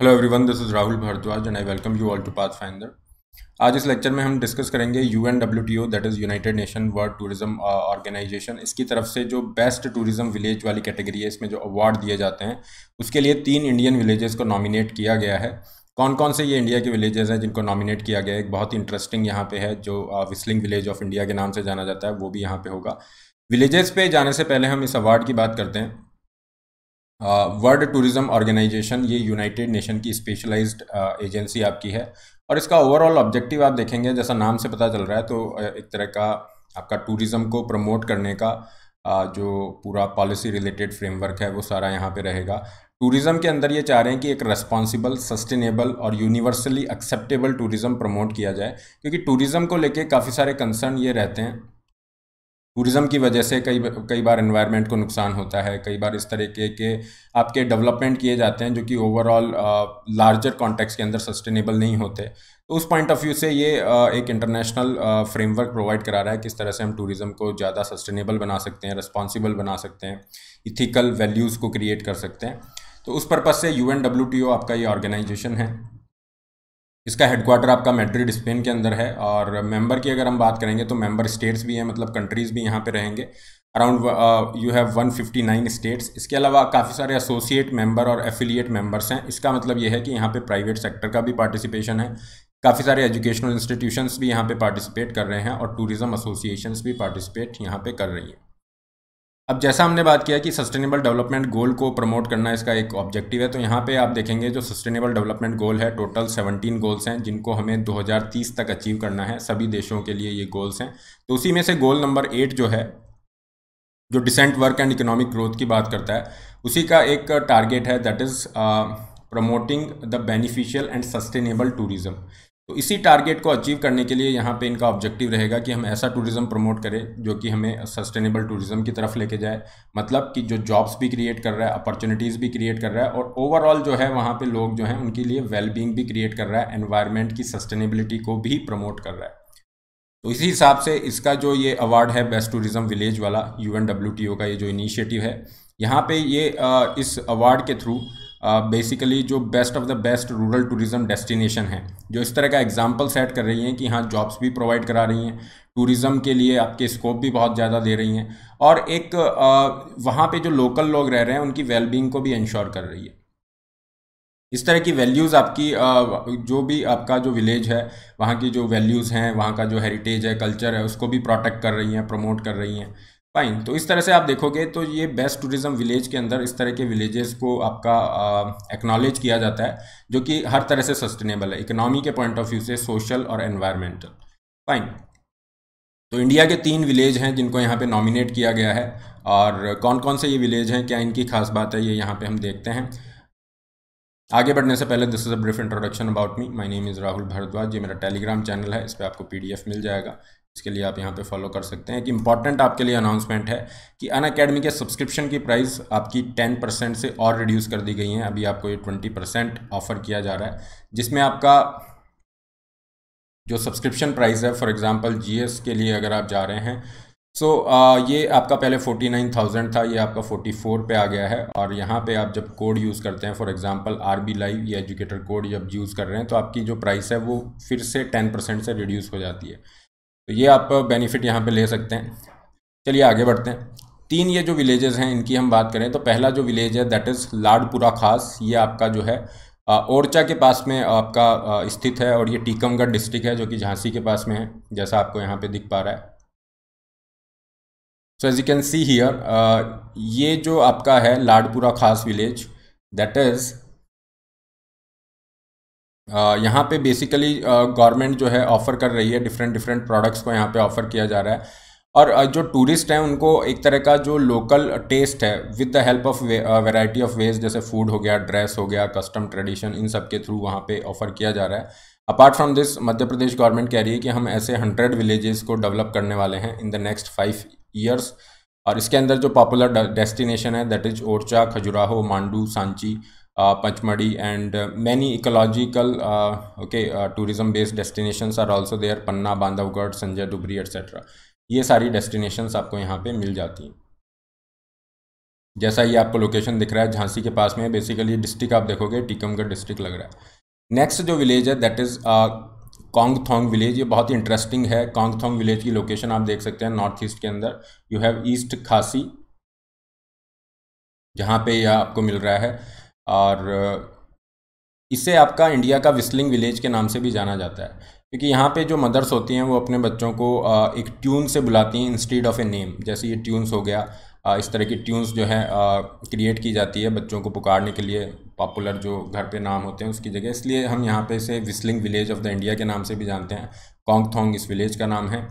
hello everyone this is Rahul Bhardwaj and I welcome you all to Path Finder आज इस lecture में हम discuss करेंगे U N W T O that is United Nation World Tourism Organization इसकी तरफ से जो बेस्ट टूरिज्म विलेज वाली कैटेगरी है इसमें जो अवार्ड दिए जाते हैं उसके लिए तीन इंडियन विलेजेस को नॉमिनेट किया गया है कौन कौन से ये इंडिया के विलेजेस हैं जिनको नॉमिनेट किया गया है एक बहुत ही इंटरेस्टिंग यहाँ पे है जो विस्लिंग विलेज ऑफ इंडिया के नाम से जाना जाता है वो भी यहाँ पे होगा विलेजेस पे जाने से पहले हम इस अवार्ड की बात करते हैं वर्ल्ड टूरिज्म ऑर्गेनाइजेशन ये यूनाइटेड नेशन की स्पेशलाइज्ड एजेंसी आपकी है और इसका ओवरऑल ऑब्जेक्टिव आप देखेंगे जैसा नाम से पता चल रहा है तो एक तरह का आपका टूरिज़्म को प्रमोट करने का जो पूरा पॉलिसी रिलेटेड फ्रेमवर्क है वो सारा यहाँ पे रहेगा टूरिज़्म के अंदर ये चाह रहे हैं कि एक रेस्पॉन्सिबल सस्टेनेबल और यूनिवर्सली एक्सेप्टेबल टूरिज़्म प्रमोट किया जाए क्योंकि टूरिज़्म को लेके काफ़ी सारे कंसर्न ये रहते हैं टूरिज़्म की वजह से कई कई बार इन्वायरमेंट को नुकसान होता है कई बार इस तरीके के आपके डेवलपमेंट किए जाते हैं जो कि ओवरऑल लार्जर कॉन्टेक्स्ट के अंदर सस्टेनेबल नहीं होते तो उस पॉइंट ऑफ व्यू से ये uh, एक इंटरनेशनल फ्रेमवर्क प्रोवाइड करा रहा है किस तरह से हम टूरिज़्म को ज़्यादा सस्टेनेबल बना सकते हैं रिस्पॉन्सिबल बना सकते हैं इथिकल वैल्यूज़ को क्रिएट कर सकते हैं तो उस पर्पज़ से यू आपका ये ऑर्गेनाइजेशन है इसका हेडक्वार्टर आपका मैड्रिड स्पेन के अंदर है और मेंबर की अगर हम बात करेंगे तो मेंबर स्टेट्स भी हैं मतलब कंट्रीज़ भी यहाँ पे रहेंगे अराउंड यू हैव 159 स्टेट्स इसके अलावा काफ़ी सारे एसोसिएट मेंबर और एफिलिएट मेंबर्स हैं इसका मतलब ये है कि यहाँ पे प्राइवेट सेक्टर का भी पार्टिसिपेशन है काफ़ी सारे एजुकेशनल इंस्टीट्यूशन भी यहाँ पर पार्टिसिपेट कर रहे हैं और टूरिज़्म एसोसिएशन भी पार्टिसिपेट यहाँ पर कर रही हैं अब जैसा हमने बात किया कि सस्टेनेबल डेवलपमेंट गोल को प्रमोट करना इसका एक ऑब्जेक्टिव है तो यहाँ पे आप देखेंगे जो सस्टेनेबल डेवलपमेंट गोल है टोटल 17 गोल्स हैं जिनको हमें 2030 तक अचीव करना है सभी देशों के लिए ये गोल्स हैं तो उसी में से गोल नंबर एट जो है जो decent work and economic growth की बात करता है उसी का एक टारगेट है that is promoting the beneficial and sustainable tourism तो इसी टारगेट को अचीव करने के लिए यहाँ पे इनका ऑब्जेक्टिव रहेगा कि हम ऐसा टूरिज़्म प्रमोट करें जो कि हमें सस्टेनेबल टूरिज़्म की तरफ लेके जाए मतलब कि जो जॉब्स भी क्रिएट कर रहा है अपॉर्चुनिटीज़ भी क्रिएट कर रहा है और ओवरऑल जो है वहाँ पे लोग जो हैं उनके लिए वेलबींग भी क्रिएट कर रहा है एनवायरमेंट की सस्टेनेबिलिटी को भी प्रमोट कर रहा है तो इसी हिसाब से इसका जो ये अवार्ड है बेस्ट टूरिज़्म विलेज वाला यू का ये जो इनिशिएटिव है यहाँ पर ये इस अवार्ड के थ्रू बेसिकली uh, जो best of the best rural tourism destination है जो इस तरह का एग्जाम्पल सेट कर रही हैं कि हाँ जॉब्स भी प्रोवाइड करा रही हैं टूरिज़्म के लिए आपके स्कोप भी बहुत ज़्यादा दे रही हैं और एक uh, वहाँ पे जो लोकल लोग रह रहे हैं उनकी वेलबींग को भी इंश्योर कर रही है इस तरह की वैल्यूज़ आपकी uh, जो भी आपका जो विलेज है वहाँ की जो वैल्यूज़ हैं वहाँ का जो हेरिटेज है कल्चर है उसको भी प्रोटेक्ट कर रही हैं प्रमोट कर रही हैं फाइन तो इस तरह से आप देखोगे तो ये बेस्ट टूरिज्म विलेज के अंदर इस तरह के विलेजेस को आपका एक्नॉलेज किया जाता है जो कि हर तरह से सस्टेनेबल है इकोनॉमी के पॉइंट ऑफ व्यू से सोशल और एनवायरमेंटल फाइन तो इंडिया के तीन विलेज हैं जिनको यहाँ पे नॉमिनेट किया गया है और कौन कौन से ये विलेज हैं क्या इनकी खास बात है ये यहाँ पे हम देखते हैं आगे बढ़ने से पहले this is a brief introduction about me my name is Rahul Bhardwaj ये मेरा टेलीग्राम चैनल है इस पर आपको पीडीएफ मिल जाएगा इसके लिए आप यहाँ पे फॉलो कर सकते हैं एक इंपॉर्टेंट आपके लिए अनाउंसमेंट है कि अन अकेडमी के सब्सक्रिप्शन की प्राइस आपकी 10 परसेंट से और रिड्यूस कर दी गई है अभी आपको ये 20 परसेंट ऑफर किया जा रहा है जिसमें आपका जो सब्सक्रिप्शन प्राइस है फॉर एग्जांपल जीएस के लिए अगर आप जा रहे हैं सो so, ये आपका पहले थाउजेंड था ये आपका फोर पे आ गया है और यहाँ पे आप जब कोड यूज़ करते हैं for example R B live या एजुकेटर कोड जब यूज़ कर रहे हैं तो आपकी जो प्राइस है वो फिर से टेन परसेंट से रिड्यूस हो जाती है तो ये आप बेनिफिट यहाँ पे ले सकते हैं चलिए आगे बढ़ते हैं तीन ये जो विलेजेस हैं इनकी हम बात करें तो पहला जो विलेज है दैट इज़ लाडपुरा खास ये आपका जो है ओरचा के पास में आपका स्थित है और ये टीकमगढ़ डिस्ट्रिक्ट है जो कि झांसी के पास में है जैसा आपको यहाँ पे दिख पा रहा है so as you can see here ये जो आपका है लाडपुरा खास विलेज दैट इज़ यहाँ पे बेसिकली गवर्नमेंट जो है ऑफ़र कर रही है डिफरेंट डिफरेंट प्रोडक्ट्स को यहाँ पे ऑफ़र किया जा रहा है और जो टूरिस्ट हैं उनको एक तरह का जो लोकल टेस्ट है with the help of variety of veg जैसे फूड हो गया ड्रेस हो गया कस्टम ट्रेडिशन इन सब के थ्रू वहाँ पे ऑफ़र किया जा रहा है apart from this Madhya Pradesh government कह रही है कि हम ऐसे हंड्रेड विलेजेस को डेवलप करने वाले हैं in the next five years और इसके अंदर जो पॉपुलर डेस्टिनेशन है that is Orchha Khajuraho Mandu Sanchi Pachmarhi and many ecological okay tourism based destination are also there Panna Bandhavgarh Sanjay Dubri etcetera ये सारी डेस्टिनेशंस आपको यहाँ पे मिल जाती हैं जैसा ये आपको लोकेशन दिख रहा है झांसी के पास में बेसिकली डिस्ट्रिक्ट आप देखोगे टीकमगढ़ डिस्ट्रिक्ट लग रहा है नेक्स्ट जो विलेज है दैट इज़ थोंग विलेज ये बहुत ही इंटरेस्टिंग है कांगथोंग विलेज की लोकेशन आप देख सकते हैं नॉर्थ ईस्ट के अंदर यू हैव ईस्ट खासी जहाँ पे यह आपको मिल रहा है और इसे आपका इंडिया का विस्लिंग विलेज के नाम से भी जाना जाता है क्योंकि यहाँ पे जो मदर्स होती हैं वो अपने बच्चों को एक ट्यून से बुलाती हैं इंस्टीड ऑफ ए नेम जैसे ये ट्यून्स हो गया इस तरह की ट्यून्स जो है क्रिएट की जाती है बच्चों को पुकारने के लिए पॉपुलर जो घर पे नाम होते हैं उसकी जगह इसलिए हम यहाँ पे इसे whistling village of the India के नाम से भी जानते हैं कॉन्ग थोंग इस विलेज का नाम है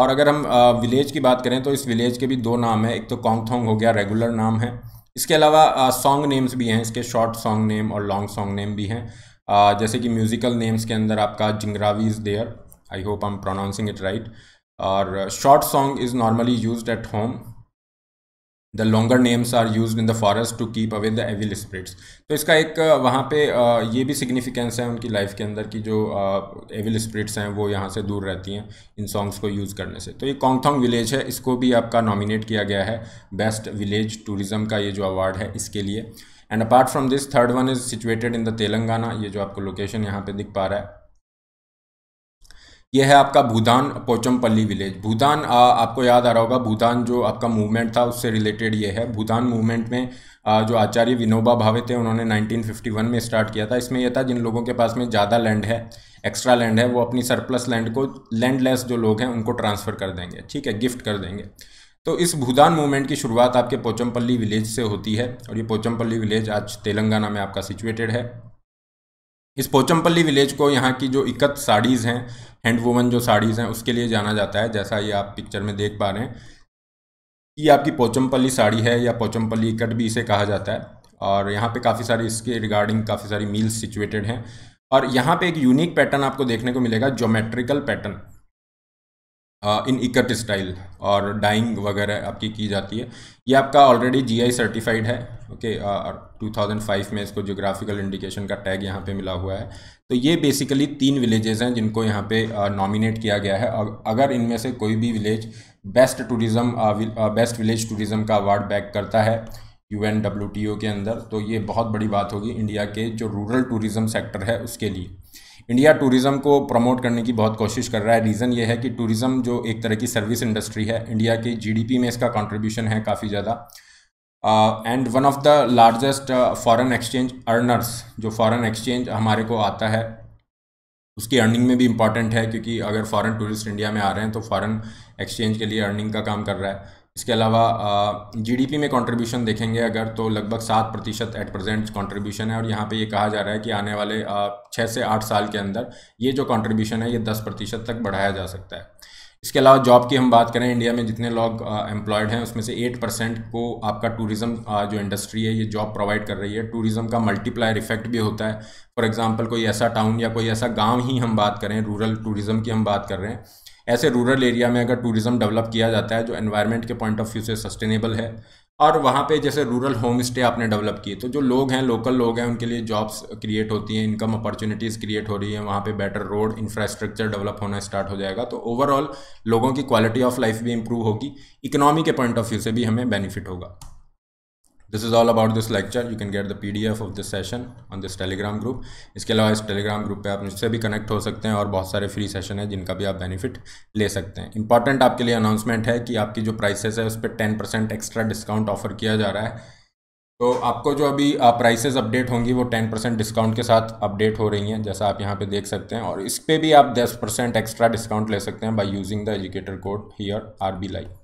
और अगर हम विलेज की बात करें तो इस विलेज के भी दो नाम है एक तो कॉन्ग थोंग हो गया रेगुलर नाम है इसके अलावा सॉन्ग नेम्स भी हैं इसके शॉर्ट सॉन्ग नेम और लॉन्ग सॉन्ग नेम भी हैं जैसे कि म्यूज़िकल नेम्स के अंदर आपका jingrwai is there I hope I am pronouncing it right और short song is normally use at home the longer names are use in the forest to keep away the evil spirits तो इसका एक वहाँ पे ये भी सिग्निफिकेंस है उनकी लाइफ के अंदर की जो एविल स्प्रिट्स हैं वो यहाँ से दूर रहती हैं इन सॉन्ग्स को यूज़ करने से तो ये कॉन्गथोंग विलेज है इसको भी आपका नॉमिनेट किया गया है बेस्ट विलेज टूरिज़्म का ये जो अवार्ड है इसके लिए and apart from this third one is situated in the Telangana ये जो आपको लोकेशन यहाँ पे दिख पा रहा है ये है आपका भूदान पोचमपल्ली विलेज भूदान आपको याद आ रहा होगा भूदान जो आपका मूवमेंट था उससे रिलेटेड ये है भूदान मूवमेंट में आ, जो आचार्य विनोबा भावे थे उन्होंने 1951 में स्टार्ट किया था इसमें यह था जिन लोगों के पास में ज़्यादा लैंड है एक्स्ट्रा लैंड है वो अपनी सरप्लस लैंड को लैंडलेस जो लोग हैं उनको ट्रांसफ़र कर देंगे ठीक है गिफ्ट कर देंगे तो इस भूदान मूवमेंट की शुरुआत आपके पोचमपल्ली विलेज से होती है और ये पोचमपल्ली विलेज आज तेलंगाना में आपका सिचुएटेड है इस पोचमपल्ली विलेज को यहाँ की जो इकत साड़ीज़ हैं हैंड वुमन जो साड़ीज़ हैं उसके लिए जाना जाता है जैसा ये आप पिक्चर में देख पा रहे हैं ये आपकी पोचमपल्ली साड़ी है या पोचमपल्ली कट भी इसे कहा जाता है और यहाँ पे काफ़ी सारी इसके रिगार्डिंग काफ़ी सारी मील्स सिचुएटेड हैं और यहाँ पे एक यूनिक पैटर्न आपको देखने को मिलेगा geometrical pattern in ikat style और डाइंग वगैरह आपकी की जाती है ये आपका ऑलरेडी जीआई सर्टिफाइड है ओके और 2005 में इसको जोग्राफिकल इंडिकेशन का टैग यहाँ पे मिला हुआ है तो ये बेसिकली तीन विलेजेस हैं जिनको यहाँ पे नॉमिनेट किया गया है अगर इनमें से कोई भी village best tourism best village tourism का अवार्ड बैक करता है यू एन टी ओ के अंदर तो ये बहुत बड़ी बात होगी इंडिया के जो रूरल टूरिज़्म सेक्टर है उसके लिए इंडिया टूरिज़्म को प्रमोट करने की बहुत कोशिश कर रहा है रीज़न ये है कि टूरिज़्म जो एक तरह की सर्विस इंडस्ट्री है इंडिया के जीडीपी में इसका कंट्रीब्यूशन है काफ़ी ज़्यादा and one of the largest foreign exchange earners जो फॉरेन एक्सचेंज हमारे को आता है उसकी अर्निंग में भी इंपॉर्टेंट है क्योंकि अगर फॉरेन टूरिस्ट इंडिया में आ रहे हैं तो फॉरेन एक्सचेंज के लिए अर्निंग का काम कर रहा है इसके अलावा जीडीपी में कंट्रीब्यूशन देखेंगे अगर तो लगभग सात प्रतिशत एट प्रेजेंट कंट्रीब्यूशन है और यहाँ पे ये कहा जा रहा है कि आने वाले छः से आठ साल के अंदर ये जो कंट्रीब्यूशन है ये दस प्रतिशत तक बढ़ाया जा सकता है इसके अलावा जॉब की हम बात करें इंडिया में जितने लोग एम्प्लॉयड हैं उसमें से एट परसेंट को आपका टूरिज़्म जो इंडस्ट्री है ये जॉब प्रोवाइड कर रही है टूरिज़्म का मल्टीप्लायर इफेक्ट भी होता है फॉर एग्जाम्पल कोई ऐसा टाउन या कोई ऐसा गाँव ही हम बात करें रूरल टूरिज़्म की हम बात कर रहे हैं ऐसे रूरल एरिया में अगर टूरिज़्म डेवलप किया जाता है जो एनवायरनमेंट के पॉइंट ऑफ व्यू से सस्टेनेबल है और वहाँ पे जैसे रूरल होम स्टे आपने डेवलप किए तो जो लोग हैं लोकल लोग हैं उनके लिए जॉब्स क्रिएट होती हैं इनकम अपॉर्चुनिटीज़ क्रिएट हो रही हैं वहाँ पे बेटर रोड इंफ्रास्ट्रक्चर डेवलप होना स्टार्ट हो जाएगा तो ओवरऑल लोगों की क्वालिटी ऑफ लाइफ भी इम्प्रूव होगी इकोनॉमी के पॉइंट ऑफ व्यू से भी हमें बेनिफिट होगा this is all about this lecture you can get the P D F of this session on this Telegram group इसके अलावा इस टेलीग्राम ग्रुप पे आप मुझसे भी कनेक्ट हो सकते हैं और बहुत सारे फ्री सेशन है जिनका भी आप बेनिफिट ले सकते हैं इंपॉर्टेंट आपके लिए अनाउंसमेंट है कि आपकी जो प्राइसेस है उस पर ten percent extra discount offer किया जा रहा है तो आपको जो अभी प्राइसेस अपडेट होंगी वो टेन परसेंट डिस्काउंट के साथ अपडेट हो रही हैं जैसा आप यहाँ पे देख सकते हैं और इस पर भी आप दस परसेंट एक्स्ट्रा डिस्काउंट ले सकते हैं by using the educator code here R B like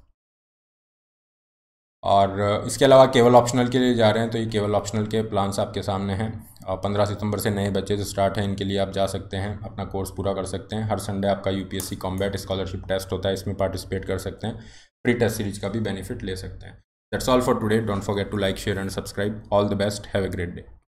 और इसके अलावा केवल ऑप्शनल के लिए जा रहे हैं तो ये केवल ऑप्शनल के प्लान्स आपके सामने हैं और पंद्रह सितंबर से नए बच्चे जो स्टार्ट हैं इनके लिए आप जा सकते हैं अपना कोर्स पूरा कर सकते हैं हर संडे आपका यूपीएससी कॉम्बैट स्कॉलरशिप टेस्ट होता है इसमें पार्टिसिपेट कर सकते हैं प्री टेस्ट सीरीज का भी बेनिफिट ले सकते हैं that's all for today don't forget to like share and subscribe all the best have a great day